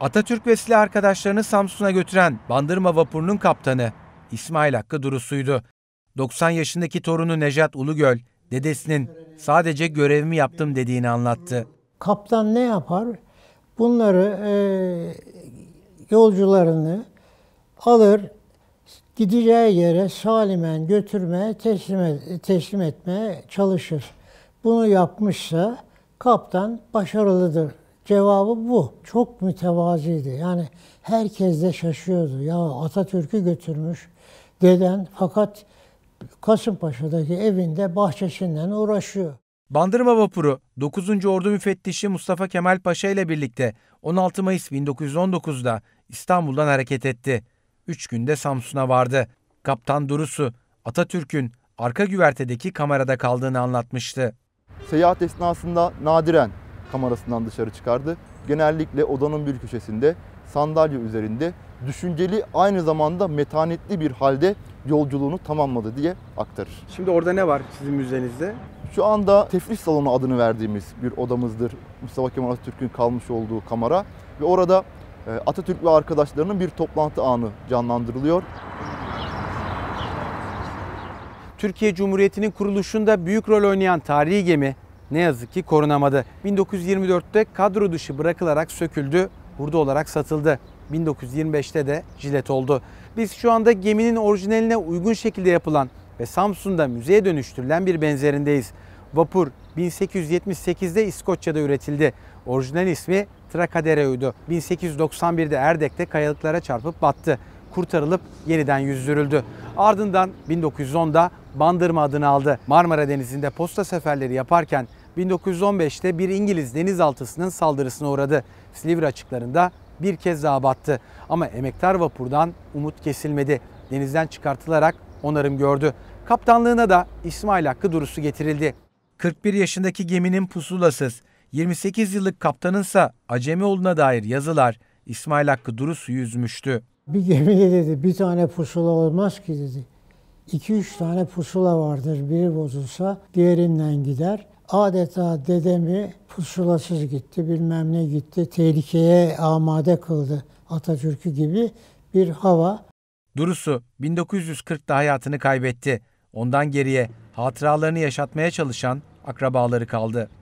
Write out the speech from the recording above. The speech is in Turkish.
Atatürk ve silah arkadaşlarını Samsun'a götüren Bandırma vapurunun kaptanı İsmail Hakkı Durusu'ydu. 90 yaşındaki torunu Nejat Ulugöl, dedesinin sadece görevimi yaptım dediğini anlattı. Kaptan ne yapar? Bunları e, yolcularını alır, gideceği yere salimen götürmeye, teslim, e, teslim etmeye çalışır. Bunu yapmışsa kaptan başarılıdır cevabı bu. Çok mütevaziydi. Yani herkes de şaşıyordu. Ya Atatürk'ü götürmüş deden fakat Kasımpaşa'daki evinde bahçesinden uğraşıyor. Bandırma vapuru 9. Ordu Müfettişi Mustafa Kemal Paşa ile birlikte 16 Mayıs 1919'da İstanbul'dan hareket etti. 3 günde Samsun'a vardı. Kaptan Durusu Atatürk'ün arka güvertedeki kamerada kaldığını anlatmıştı. Seyahat esnasında nadiren kamerasından dışarı çıkardı. Genellikle odanın bir köşesinde sandalye üzerinde düşünceli aynı zamanda metanetli bir halde yolculuğunu tamamladı diye aktarır. Şimdi orada ne var sizin müzenizde? Şu anda teflis salonu adını verdiğimiz bir odamızdır. Mustafa Kemal Atatürk'ün kalmış olduğu kamera ve orada e, Atatürk ve arkadaşlarının bir toplantı anı canlandırılıyor. Türkiye Cumhuriyeti'nin kuruluşunda büyük rol oynayan tarihi gemi ne yazık ki korunamadı. 1924'te kadro dışı bırakılarak söküldü, hurda olarak satıldı. 1925'te de jilet oldu. Biz şu anda geminin orijinaline uygun şekilde yapılan ve Samsun'da müzeye dönüştürülen bir benzerindeyiz. Vapur 1878'de İskoçya'da üretildi. Orijinal ismi Trakadere'ydi. 1891'de Erdek'te kayalıklara çarpıp battı kurtarılıp yeniden yüzdürüldü. Ardından 1910'da Bandırma adını aldı. Marmara Denizi'nde posta seferleri yaparken 1915'te bir İngiliz denizaltısının saldırısına uğradı. Silivri açıklarında bir kez daha battı. Ama emektar vapurdan umut kesilmedi. Denizden çıkartılarak onarım gördü. Kaptanlığına da İsmail Hakkı Durusu getirildi. 41 yaşındaki geminin pusulasız, 28 yıllık kaptanınsa acemi olduğuna dair yazılar İsmail Hakkı durusu yüzmüştü. Bir gemide dedi bir tane pusula olmaz ki dedi. İki üç tane pusula vardır. Biri bozulsa diğerinden gider. Adeta dedemi pusulasız gitti, bilmem ne gitti, tehlikeye amade kıldı Atatürk'ü gibi bir hava. Durusu 1940'da hayatını kaybetti. Ondan geriye hatıralarını yaşatmaya çalışan akrabaları kaldı.